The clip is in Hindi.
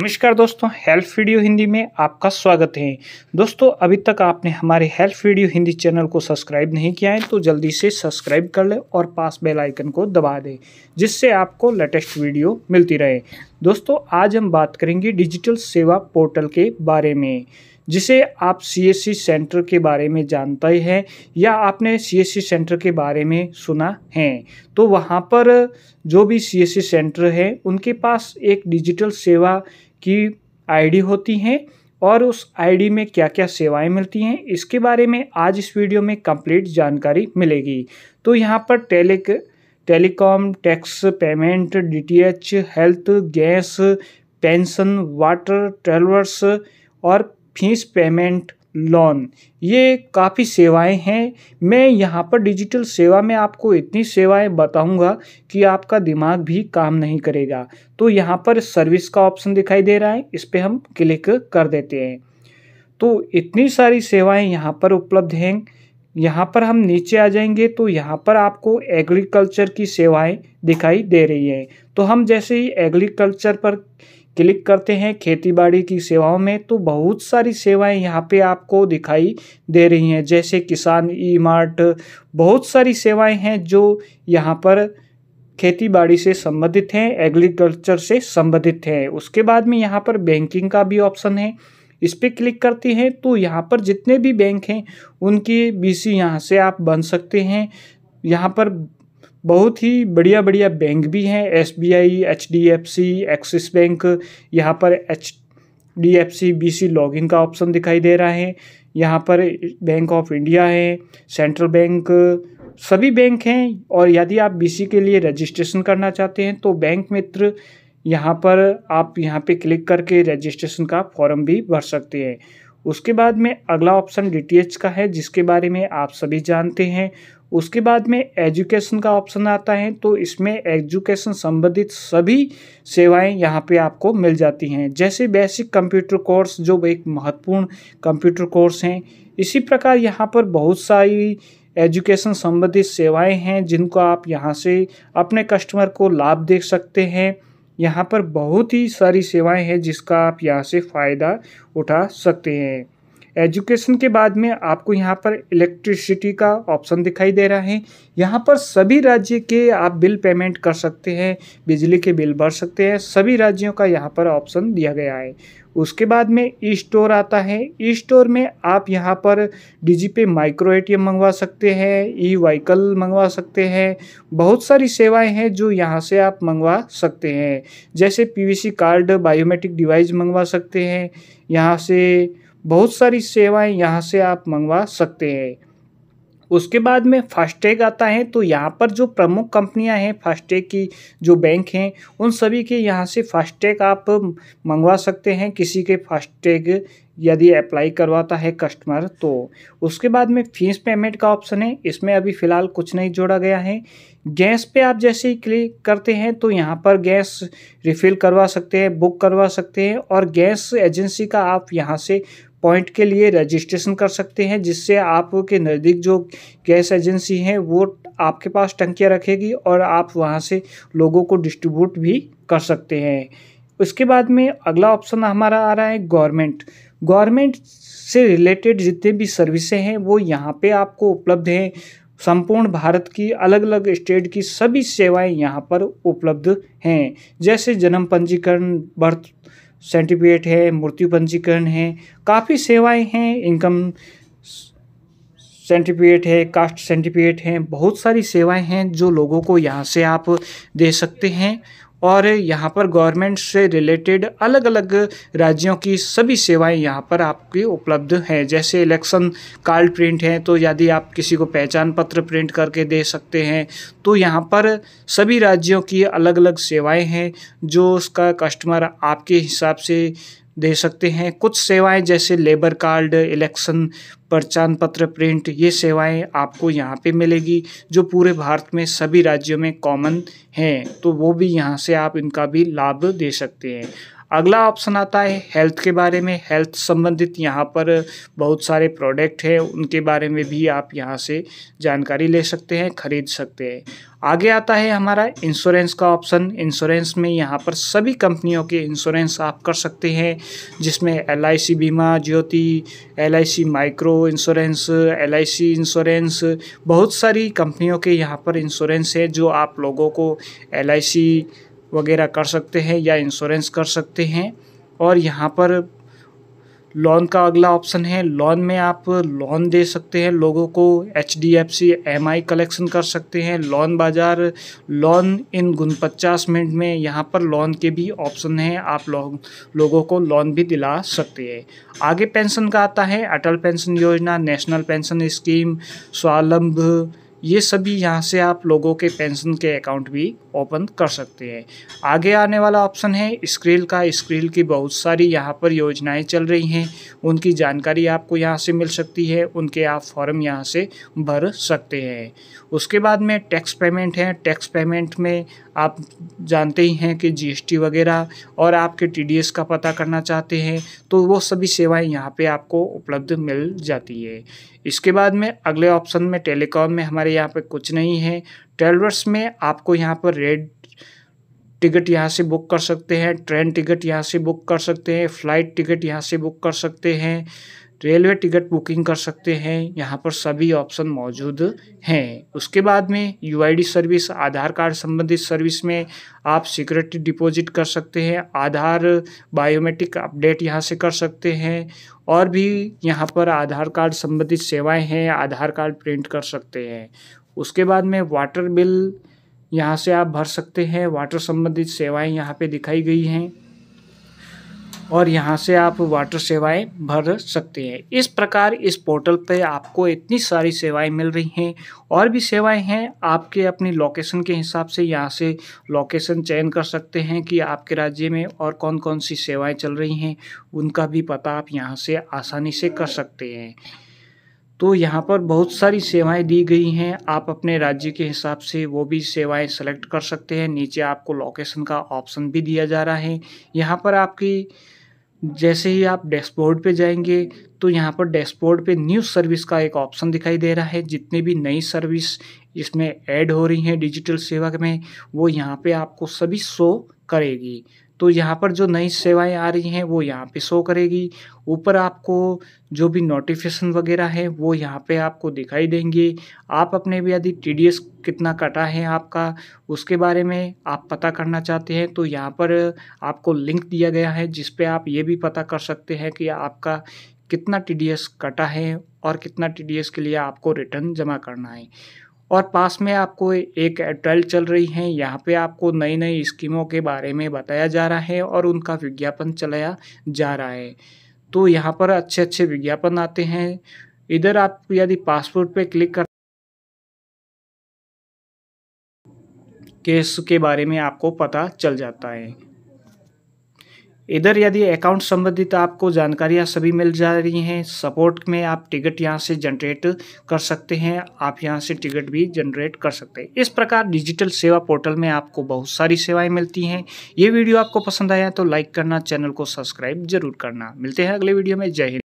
नमस्कार दोस्तों हेल्थ वीडियो हिंदी में आपका स्वागत है दोस्तों अभी तक आपने हमारे हेल्थ वीडियो हिंदी चैनल को सब्सक्राइब नहीं किया है तो जल्दी से सब्सक्राइब कर लें और पास बेल आइकन को दबा दें जिससे आपको लेटेस्ट वीडियो मिलती रहे दोस्तों आज हम बात करेंगे डिजिटल सेवा पोर्टल के बारे में जिसे आप सीएससी सेंटर के बारे में जानते हैं या आपने सीएससी सेंटर के बारे में सुना है तो वहाँ पर जो भी सीएससी सेंटर है उनके पास एक डिजिटल सेवा की आईडी होती है और उस आईडी में क्या क्या सेवाएं मिलती हैं इसके बारे में आज इस वीडियो में कंप्लीट जानकारी मिलेगी तो यहाँ पर टेलिक telecom tax payment DTH health gas pension water ट्रेलवर्स और फीस पेमेंट लोन ये काफ़ी सेवाएं हैं मैं यहाँ पर डिजिटल सेवा में आपको इतनी सेवाएं बताऊंगा कि आपका दिमाग भी काम नहीं करेगा तो यहाँ पर सर्विस का ऑप्शन दिखाई दे रहा है इस पर हम क्लिक कर देते हैं तो इतनी सारी सेवाएं यहाँ पर उपलब्ध हैं यहाँ पर हम नीचे आ जाएंगे तो यहाँ पर आपको एग्रीकल्चर की सेवाएं दिखाई दे रही हैं तो हम जैसे ही एग्रीकल्चर पर क्लिक करते हैं खेतीबाड़ी की सेवाओं में तो बहुत सारी सेवाएं यहाँ पे आपको दिखाई दे रही हैं जैसे किसान ई मार्ट बहुत सारी सेवाएं हैं जो यहाँ पर खेतीबाड़ी से संबंधित हैं एग्रीकल्चर से संबंधित हैं उसके बाद में यहाँ पर बैंकिंग का भी ऑप्शन है इस पर क्लिक करते हैं तो यहाँ पर जितने भी बैंक हैं उनके सी यहाँ से आप बन सकते हैं यहाँ पर बहुत ही बढ़िया बढ़िया बैंक भी हैं S B I H D F C Axis bank यहाँ पर H D F C B C login का ऑप्शन दिखाई दे रहा है यहाँ पर बैंक ऑफ इंडिया है सेंट्रल बैंक सभी बैंक हैं और यदि आप बी सी के लिए रजिस्ट्रेशन करना चाहते हैं तो बैंक मित्र यहाँ पर आप यहाँ पे क्लिक करके रजिस्ट्रेशन का फॉर्म भी भर सकते हैं उसके बाद में अगला ऑप्शन डी का है जिसके बारे में आप सभी जानते हैं उसके बाद में एजुकेशन का ऑप्शन आता है तो इसमें एजुकेशन संबंधित सभी सेवाएं यहाँ पे आपको मिल जाती हैं जैसे बेसिक कंप्यूटर कोर्स जो एक महत्वपूर्ण कंप्यूटर कोर्स हैं इसी प्रकार यहाँ पर बहुत सारी एजुकेशन संबंधित सेवाएं हैं जिनको आप यहाँ से अपने कस्टमर को लाभ देख सकते हैं यहाँ पर बहुत ही सारी सेवाएं हैं जिसका आप यहाँ से फ़ायदा उठा सकते हैं एजुकेशन के बाद में आपको यहाँ पर इलेक्ट्रिसिटी का ऑप्शन दिखाई दे रहा है यहाँ पर सभी राज्य के आप बिल पेमेंट कर सकते हैं बिजली के बिल भर सकते हैं सभी राज्यों का यहाँ पर ऑप्शन दिया गया है उसके बाद में ई स्टोर आता है ई स्टोर में आप यहाँ पर डिजी पे माइक्रो एटीएम मंगवा सकते हैं ई वाइकल मंगवा सकते हैं बहुत सारी सेवाएं हैं जो यहाँ से आप मंगवा सकते हैं जैसे पीवीसी कार्ड बायोमेट्रिक डिवाइस मंगवा सकते हैं यहाँ से बहुत सारी सेवाएं यहाँ से आप मंगवा सकते हैं उसके बाद में फास्टैग आता है तो यहाँ पर जो प्रमुख कंपनियाँ हैं फास्टैग की जो बैंक हैं उन सभी के यहाँ से फास्टैग आप मंगवा सकते हैं किसी के फास्टैग यदि अप्लाई करवाता है कस्टमर तो उसके बाद में फीस पेमेंट का ऑप्शन है इसमें अभी फ़िलहाल कुछ नहीं जोड़ा गया है गैस पे आप जैसे ही क्लिक करते हैं तो यहाँ पर गैस रिफ़िल करवा सकते हैं बुक करवा सकते हैं और गैस एजेंसी का आप यहाँ से पॉइंट के लिए रजिस्ट्रेशन कर सकते हैं जिससे आपके नज़दीक जो गैस एजेंसी हैं वो आपके पास टंकियाँ रखेगी और आप वहाँ से लोगों को डिस्ट्रीब्यूट भी कर सकते हैं उसके बाद में अगला ऑप्शन हमारा आ रहा है गवर्नमेंट गवर्नमेंट से रिलेटेड जितने भी सर्विसें हैं वो यहाँ पे आपको उपलब्ध हैं संपूर्ण भारत की अलग अलग स्टेट की सभी सेवाएं यहाँ पर उपलब्ध हैं जैसे जन्म पंजीकरण बर्थ सर्टिफिकेट है मृत्यु पंजीकरण है काफ़ी सेवाएं हैं इनकम सर्टिफिकेट है कास्ट सर्टिफिकेट है बहुत सारी सेवाएं हैं जो लोगों को यहाँ से आप दे सकते हैं और यहाँ पर गवर्नमेंट से रिलेटेड अलग अलग राज्यों की सभी सेवाएं यहाँ पर आपकी उपलब्ध हैं जैसे इलेक्शन कार्ड प्रिंट हैं तो यदि आप किसी को पहचान पत्र प्रिंट करके दे सकते हैं तो यहाँ पर सभी राज्यों की अलग अलग सेवाएं हैं जो उसका कस्टमर आपके हिसाब से दे सकते हैं कुछ सेवाएं जैसे लेबर कार्ड इलेक्शन पहचान पत्र प्रिंट ये सेवाएं आपको यहाँ पे मिलेगी जो पूरे भारत में सभी राज्यों में कॉमन हैं तो वो भी यहाँ से आप इनका भी लाभ दे सकते हैं अगला ऑप्शन आता है हेल्थ के बारे में हेल्थ संबंधित यहाँ पर बहुत सारे प्रोडक्ट हैं उनके बारे में भी आप यहाँ से जानकारी ले सकते हैं खरीद सकते हैं आगे आता है हमारा इंश्योरेंस का ऑप्शन इंश्योरेंस में यहाँ पर सभी कंपनियों के इंश्योरेंस आप कर सकते हैं जिसमें L Bima Jyoti L micro insurance L insurance बहुत सारी कंपनियों के यहाँ पर इंश्योरेंस है जो आप लोगों को एल वगैरह कर सकते हैं या इंश्योरेंस कर सकते हैं और यहाँ पर लोन का अगला ऑप्शन है लोन में आप लोन दे सकते हैं लोगों को H D F C M I collection कर सकते हैं लोन बाज़ार लोन इन गुन पचास मिनट में यहाँ पर लोन के भी ऑप्शन हैं आप लो, लोगों को लोन भी दिला सकते हैं आगे पेंशन का आता है Atal pension Yojana national pension scheme Swalamb ये सभी यहाँ से आप लोगों के पेंशन के अकाउंट भी ओपन कर सकते हैं आगे आने वाला ऑप्शन है स्क्रील का स्क्रील की बहुत सारी यहाँ पर योजनाएं चल रही हैं उनकी जानकारी आपको यहाँ से मिल सकती है उनके आप फॉर्म यहाँ से भर सकते हैं उसके बाद में टैक्स पेमेंट है टैक्स पेमेंट में आप जानते ही हैं कि जीएसटी वगैरह और आपके टीडीएस का पता करना चाहते हैं तो वो सभी सेवाएं यहाँ पे आपको उपलब्ध मिल जाती है इसके बाद में अगले ऑप्शन में टेलीकॉम में हमारे यहाँ पे कुछ नहीं है ट्रेलवर्स में आपको यहाँ पर रेड टिकट यहाँ से बुक कर सकते हैं ट्रेन टिकट यहाँ से बुक कर सकते हैं फ्लाइट टिकट यहाँ से बुक कर सकते हैं रेलवे टिकट बुकिंग कर सकते हैं यहाँ पर सभी ऑप्शन मौजूद हैं उसके बाद में यू सर्विस आधार कार्ड संबंधित सर्विस में आप सिक्योरिटी डिपॉजिट कर सकते हैं आधार बायोमेट्रिक अपडेट यहाँ से कर सकते हैं और भी यहाँ पर आधार कार्ड संबंधित सेवाएं हैं आधार कार्ड प्रिंट कर सकते हैं उसके बाद में वाटर बिल यहाँ से आप भर सकते हैं वाटर संबंधित सेवाएं यहाँ पे दिखाई गई हैं और यहाँ से आप वाटर सेवाएं भर सकते हैं इस प्रकार इस पोर्टल पे आपको इतनी सारी सेवाएं मिल रही हैं और भी सेवाएं हैं आपके अपनी लोकेशन के हिसाब से यहाँ से लोकेशन चयन कर सकते हैं कि आपके राज्य में और कौन कौन सी सेवाएं चल रही हैं उनका भी पता आप यहाँ से आसानी से कर सकते हैं तो यहाँ पर बहुत सारी सेवाएं दी गई हैं आप अपने राज्य के हिसाब से वो भी सेवाएं सेलेक्ट कर सकते हैं नीचे आपको लोकेशन का ऑप्शन भी दिया जा रहा है यहाँ पर आपकी जैसे ही आप डैशबोर्ड पे जाएंगे तो यहाँ पर डैशबोर्ड पे न्यू सर्विस का एक ऑप्शन दिखाई दे रहा है जितनी भी नई सर्विस इसमें ऐड हो रही हैं डिजिटल सेवा में वो यहाँ पे आपको सभी शो करेगी तो यहाँ पर जो नई सेवाएं आ रही हैं वो यहाँ पे शो करेगी ऊपर आपको जो भी नोटिफिकेशन वगैरह है वो यहाँ पे आपको दिखाई देंगे आप अपने भी यदि टी कितना कटा है आपका उसके बारे में आप पता करना चाहते हैं तो यहाँ पर आपको लिंक दिया गया है जिस पे आप ये भी पता कर सकते हैं कि आपका कितना टी कटा है और कितना टी के लिए आपको रिटर्न जमा करना है और पास में आपको एक ट्रायल चल रही है यहाँ पे आपको नई नई स्कीमों के बारे में बताया जा रहा है और उनका विज्ञापन चलाया जा रहा है तो यहाँ पर अच्छे अच्छे विज्ञापन आते हैं इधर आप यदि पासपोर्ट पे क्लिक कर केस के बारे में आपको पता चल जाता है इधर यदि अकाउंट संबंधित आपको जानकारियाँ सभी मिल जा रही हैं सपोर्ट में आप टिकट यहाँ से जनरेट कर सकते हैं आप यहाँ से टिकट भी जनरेट कर सकते हैं इस प्रकार डिजिटल सेवा पोर्टल में आपको बहुत सारी सेवाएं मिलती हैं ये वीडियो आपको पसंद आया तो लाइक करना चैनल को सब्सक्राइब जरूर करना मिलते हैं अगले वीडियो में जय हिंद